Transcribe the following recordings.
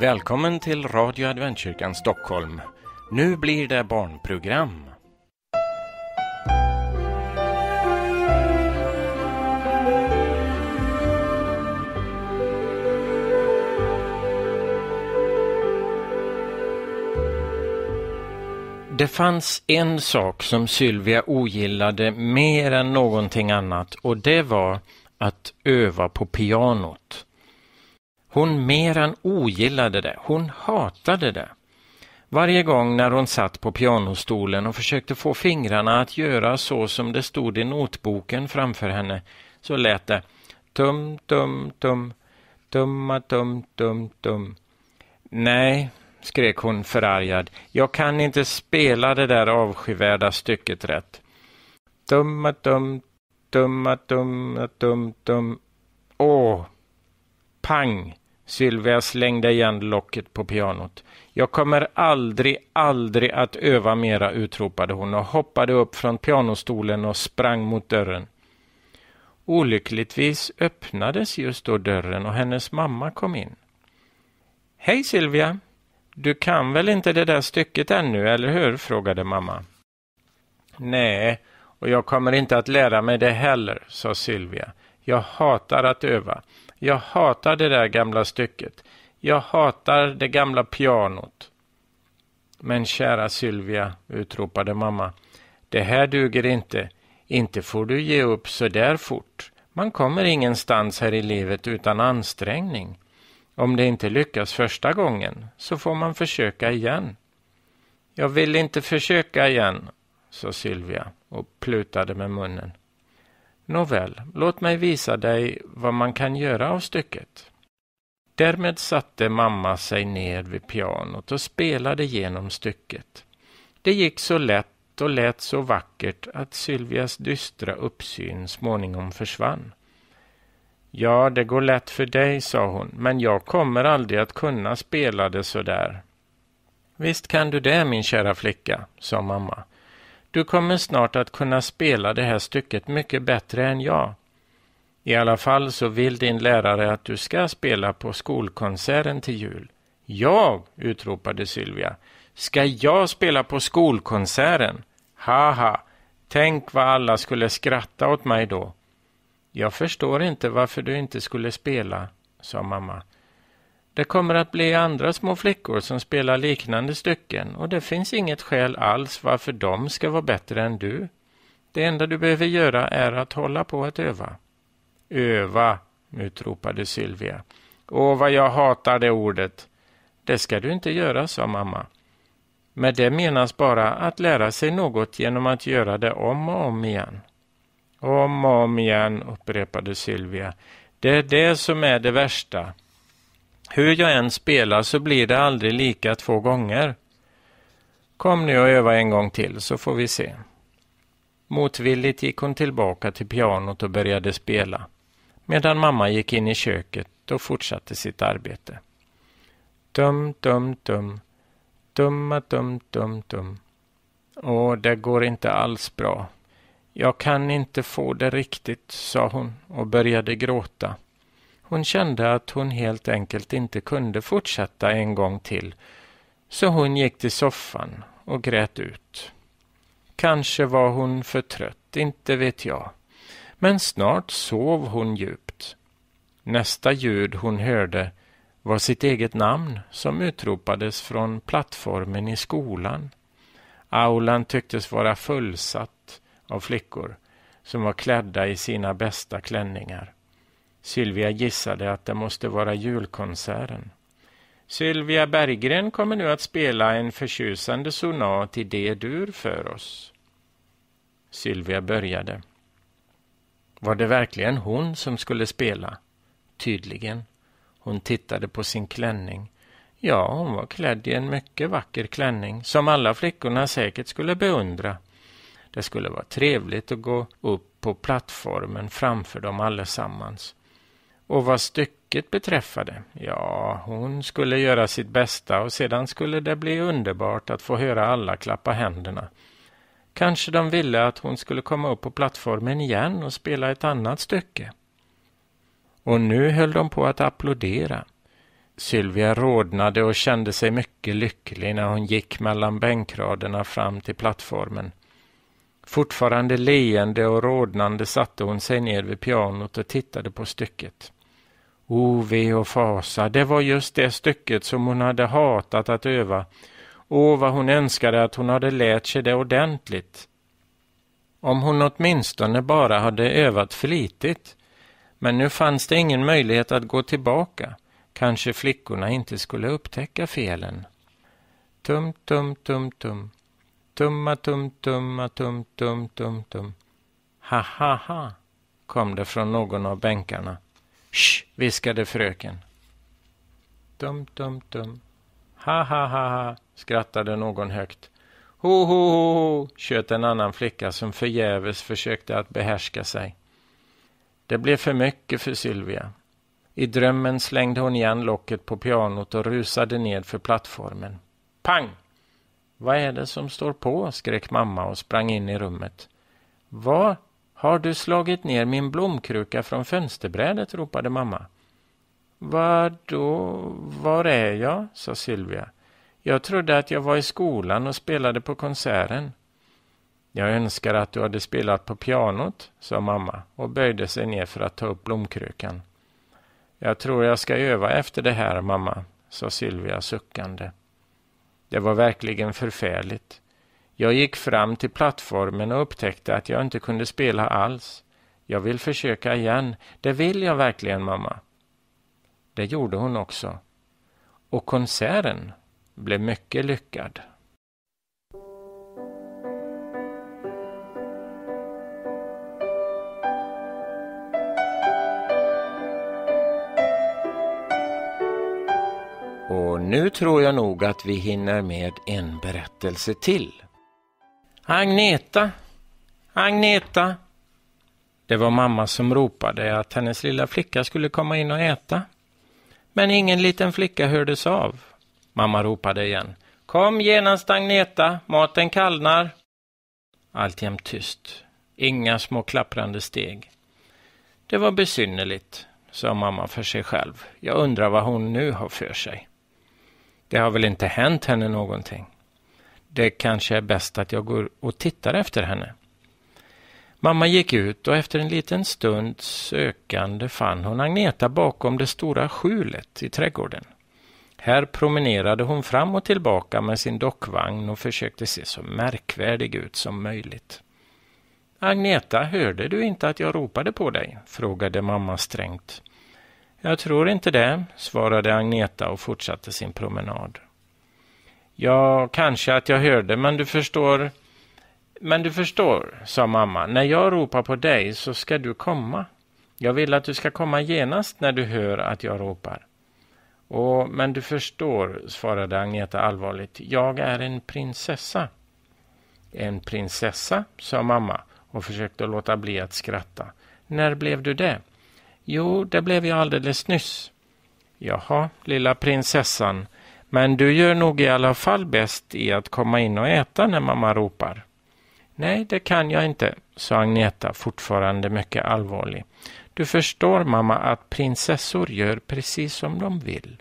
Välkommen till Radio Adventkyrkan Stockholm. Nu blir det barnprogram. Det fanns en sak som Sylvia ogillade mer än någonting annat och det var att öva på pianot. Hon mer än ogillade det, hon hatade det. Varje gång när hon satt på pianostolen och försökte få fingrarna att göra så som det stod i notboken framför henne så lät det tum, tum, tum, tumma, tum, tum, tum. Nej, skrek hon förargad, jag kan inte spela det där avskyvärda stycket rätt. Tumma, tum, Tumma, tumma, tum, tum. Åh! Pang! Sylvia slängde igen locket på pianot. Jag kommer aldrig, aldrig att öva mera, utropade hon och hoppade upp från pianostolen och sprang mot dörren. Olyckligtvis öppnades just då dörren och hennes mamma kom in. Hej Sylvia! Du kan väl inte det där stycket ännu, eller hur? frågade mamma. Nej, och jag kommer inte att lära mig det heller, sa Sylvia. Jag hatar att öva. Jag hatar det där gamla stycket. Jag hatar det gamla pianot. Men kära Sylvia, utropade mamma. Det här duger inte. Inte får du ge upp så där fort. Man kommer ingenstans här i livet utan ansträngning. Om det inte lyckas första gången så får man försöka igen. Jag vill inte försöka igen, sa Sylvia och plutade med munnen. Nåväl, låt mig visa dig vad man kan göra av stycket. Därmed satte mamma sig ner vid pianot och spelade genom stycket. Det gick så lätt och lät så vackert att Sylvias dystra uppsyn småningom försvann. Ja, det går lätt för dig, sa hon, men jag kommer aldrig att kunna spela det så där. Visst kan du det, min kära flicka, sa mamma. Du kommer snart att kunna spela det här stycket mycket bättre än jag. I alla fall så vill din lärare att du ska spela på skolkonserten till jul. Jag! utropade Sylvia. Ska jag spela på skolkonserten? Haha, tänk vad alla skulle skratta åt mig då. Jag förstår inte varför du inte skulle spela, sa mamma. Det kommer att bli andra små flickor som spelar liknande stycken och det finns inget skäl alls varför de ska vara bättre än du. Det enda du behöver göra är att hålla på att öva. Öva, utropade Sylvia. Åh, vad jag hatar det ordet. Det ska du inte göra, sa mamma. Med det menas bara att lära sig något genom att göra det om och om igen. Om och om igen, upprepade Sylvia. Det är det som är det värsta. Hur jag än spelar så blir det aldrig lika två gånger. Kom nu och öva en gång till så får vi se. Motvilligt gick hon tillbaka till pianot och började spela, medan mamma gick in i köket och fortsatte sitt arbete. Dum, dum, dum, dumma, dum, dum, dum. Åh, det går inte alls bra. Jag kan inte få det riktigt, sa hon och började gråta. Hon kände att hon helt enkelt inte kunde fortsätta en gång till, så hon gick till soffan och grät ut. Kanske var hon för trött, inte vet jag. Men snart sov hon djupt. Nästa ljud hon hörde var sitt eget namn som utropades från plattformen i skolan. Aulan tycktes vara fullsatt av flickor som var klädda i sina bästa klänningar. Sylvia gissade att det måste vara julkonserten. Sylvia Berggren kommer nu att spela en förtjusande sonat i D-dur för oss. Sylvia började. Var det verkligen hon som skulle spela? Tydligen. Hon tittade på sin klänning. Ja, hon var klädd i en mycket vacker klänning, som alla flickorna säkert skulle beundra. Det skulle vara trevligt att gå upp på plattformen framför dem allesammans. Och vad stycket beträffade, ja, hon skulle göra sitt bästa och sedan skulle det bli underbart att få höra alla klappa händerna. Kanske de ville att hon skulle komma upp på plattformen igen och spela ett annat stycke. Och nu höll de på att applådera. Sylvia rodnade och kände sig mycket lycklig när hon gick mellan bänkraderna fram till plattformen. Fortfarande leende och rodnande satte hon sig ner vid pianot och tittade på stycket. O, Ove och fasa, det var just det stycket som hon hade hatat att öva. Å, vad hon önskade att hon hade lärt sig det ordentligt. Om hon åtminstone bara hade övat flitigt. Men nu fanns det ingen möjlighet att gå tillbaka. Kanske flickorna inte skulle upptäcka felen. Tum, tum, tum, tum. Tumma, tum, tumma, tum, tum, tum, tum. Ha, ha, ha, kom det från någon av bänkarna. Sch, viskade fröken. Dum, dum, dum. Ha, ha, ha, ha, skrattade någon högt. Ho, ho, ho, ho, tjöt en annan flicka som förgäves försökte att behärska sig. Det blev för mycket för Sylvia. I drömmen slängde hon igen locket på pianot och rusade ned för plattformen. Pang! Vad är det som står på? skrek mamma och sprang in i rummet. Vad? Har du slagit ner min blomkruka från fönsterbrädet? ropade mamma. Vadå, var är jag? sa Sylvia. Jag trodde att jag var i skolan och spelade på konserten. Jag önskar att du hade spelat på pianot, sa mamma och böjde sig ner för att ta upp blomkrukan. Jag tror jag ska öva efter det här, mamma, sa Sylvia suckande. Det var verkligen förfärligt. Jag gick fram till plattformen och upptäckte att jag inte kunde spela alls. Jag vill försöka igen. Det vill jag verkligen, mamma. Det gjorde hon också. Och konserten blev mycket lyckad. Och nu tror jag nog att vi hinner med en berättelse till. Agneta! Agneta! Det var mamma som ropade att hennes lilla flicka skulle komma in och äta. Men ingen liten flicka hördes av. Mamma ropade igen. Kom genast Agneta, maten kallnar. Alltjämt tyst. Inga små klapprande steg. Det var besynnerligt, sa mamma för sig själv. Jag undrar vad hon nu har för sig. Det har väl inte hänt henne någonting? det kanske är bäst att jag går och tittar efter henne. Mamma gick ut och efter en liten stunds sökande fann hon Agneta bakom det stora skjulet i trädgården. Här promenerade hon fram och tillbaka med sin dockvagn och försökte se så märkvärdig ut som möjligt. Agneta, hörde du inte att jag ropade på dig? frågade mamma strängt. Jag tror inte det, svarade Agneta och fortsatte sin promenad. Ja, kanske att jag hörde, men du förstår. Men du förstår, sa mamma, när jag ropar på dig så ska du komma. Jag vill att du ska komma genast när du hör att jag ropar. Och, men du förstår, svarade Agneta allvarligt, jag är en prinsessa. En prinsessa, sa mamma och försökte låta bli att skratta. När blev du det? Jo, det blev jag alldeles nyss. Jaha, lilla prinsessan, men du gör nog i alla fall bäst i att komma in och äta när mamma ropar. Nej, det kan jag inte, sa Agneta, fortfarande mycket allvarlig. Du förstår mamma att prinsessor gör precis som de vill.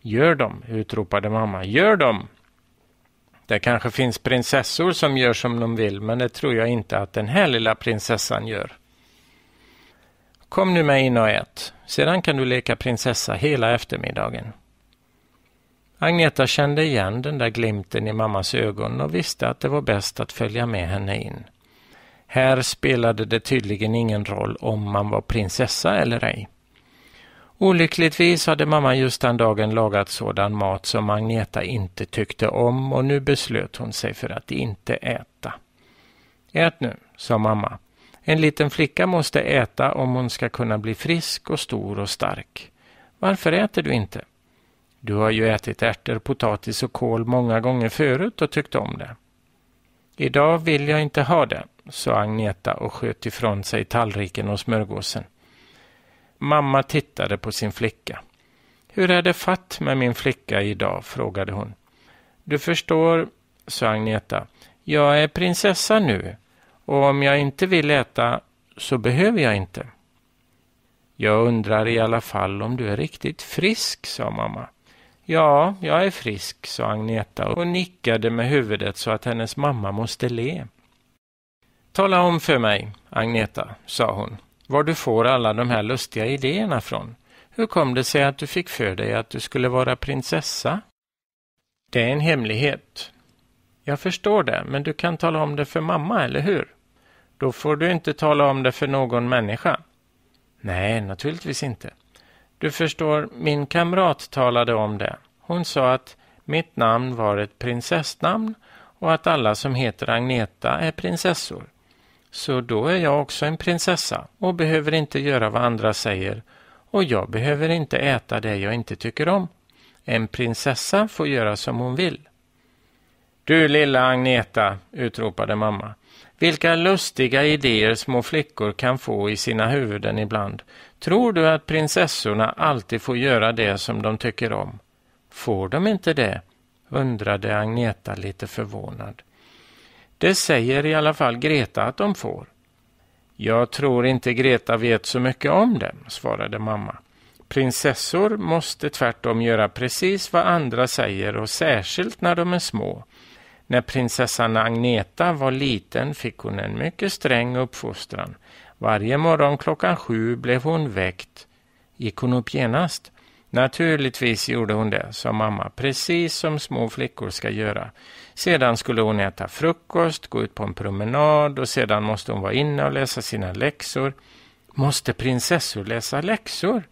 Gör de, utropade mamma. Gör dem! Det kanske finns prinsessor som gör som de vill, men det tror jag inte att den här lilla prinsessan gör. Kom nu med in och ät. Sedan kan du leka prinsessa hela eftermiddagen. Agneta kände igen den där glimten i mammas ögon och visste att det var bäst att följa med henne in. Här spelade det tydligen ingen roll om man var prinsessa eller ej. Olyckligtvis hade mamma just den dagen lagat sådan mat som Agneta inte tyckte om och nu beslöt hon sig för att inte äta. Ät nu, sa mamma. En liten flicka måste äta om hon ska kunna bli frisk och stor och stark. Varför äter du inte? Du har ju ätit ärtor, potatis och kål många gånger förut och tyckt om det. Idag vill jag inte ha det, sa Agneta och sköt ifrån sig tallriken och smörgåsen. Mamma tittade på sin flicka. Hur är det fatt med min flicka idag? frågade hon. Du förstår, sa Agneta, jag är prinsessa nu och om jag inte vill äta så behöver jag inte. Jag undrar i alla fall om du är riktigt frisk, sa mamma. Ja, jag är frisk, sa Agneta och nickade med huvudet så att hennes mamma måste le. Tala om för mig, Agneta, sa hon, var du får alla de här lustiga idéerna från. Hur kom det sig att du fick för dig att du skulle vara prinsessa? Det är en hemlighet. Jag förstår det, men du kan tala om det för mamma, eller hur? Då får du inte tala om det för någon människa. Nej, naturligtvis inte. Du förstår, min kamrat talade om det. Hon sa att mitt namn var ett prinsessnamn och att alla som heter Agneta är prinsessor. Så då är jag också en prinsessa och behöver inte göra vad andra säger och jag behöver inte äta det jag inte tycker om. En prinsessa får göra som hon vill. Du lilla Agneta, utropade mamma. Vilka lustiga idéer små flickor kan få i sina huvuden ibland. Tror du att prinsessorna alltid får göra det som de tycker om? Får de inte det? undrade Agneta lite förvånad. Det säger i alla fall Greta att de får. Jag tror inte Greta vet så mycket om det, svarade mamma. Prinsessor måste tvärtom göra precis vad andra säger och särskilt när de är små. När prinsessan Agneta var liten fick hon en mycket sträng uppfostran. Varje morgon klockan sju blev hon väckt. Gick hon upp genast? Naturligtvis gjorde hon det, sa mamma, precis som små flickor ska göra. Sedan skulle hon äta frukost, gå ut på en promenad och sedan måste hon vara inne och läsa sina läxor. Måste prinsessor läsa läxor?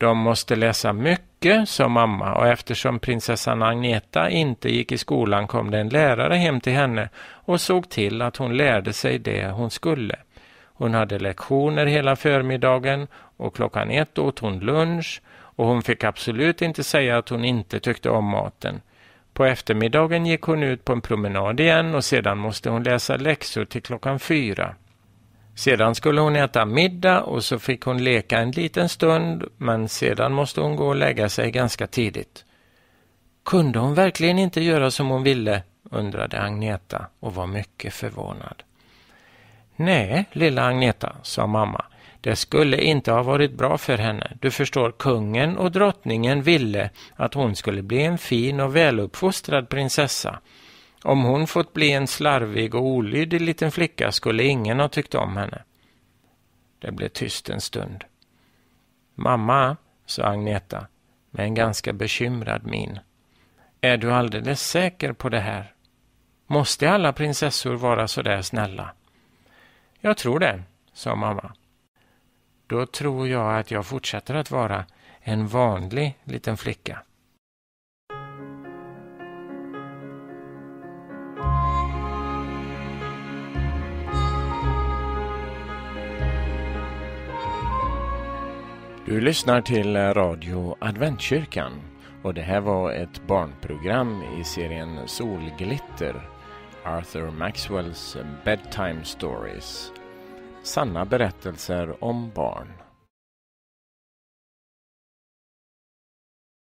De måste läsa mycket, sa mamma och eftersom prinsessan Agneta inte gick i skolan kom det en lärare hem till henne och såg till att hon lärde sig det hon skulle. Hon hade lektioner hela förmiddagen och klockan ett åt hon lunch och hon fick absolut inte säga att hon inte tyckte om maten. På eftermiddagen gick hon ut på en promenad igen och sedan måste hon läsa läxor till klockan fyra. Sedan skulle hon äta middag och så fick hon leka en liten stund men sedan måste hon gå och lägga sig ganska tidigt. Kunde hon verkligen inte göra som hon ville? undrade Agneta och var mycket förvånad. Nej, lilla Agneta, sa mamma. Det skulle inte ha varit bra för henne. Du förstår, kungen och drottningen ville att hon skulle bli en fin och väluppfostrad prinsessa. Om hon fått bli en slarvig och olydig liten flicka skulle ingen ha tyckt om henne. Det blev tyst en stund. Mamma, sa Agneta med en ganska bekymrad min. Är du alldeles säker på det här? Måste alla prinsessor vara så där snälla? Jag tror det, sa mamma. Då tror jag att jag fortsätter att vara en vanlig liten flicka. Du lyssnar till eh, Radio Adventkyrkan och det här var ett barnprogram i serien Solglitter Arthur Maxwells Bedtime Stories Sanna berättelser om barn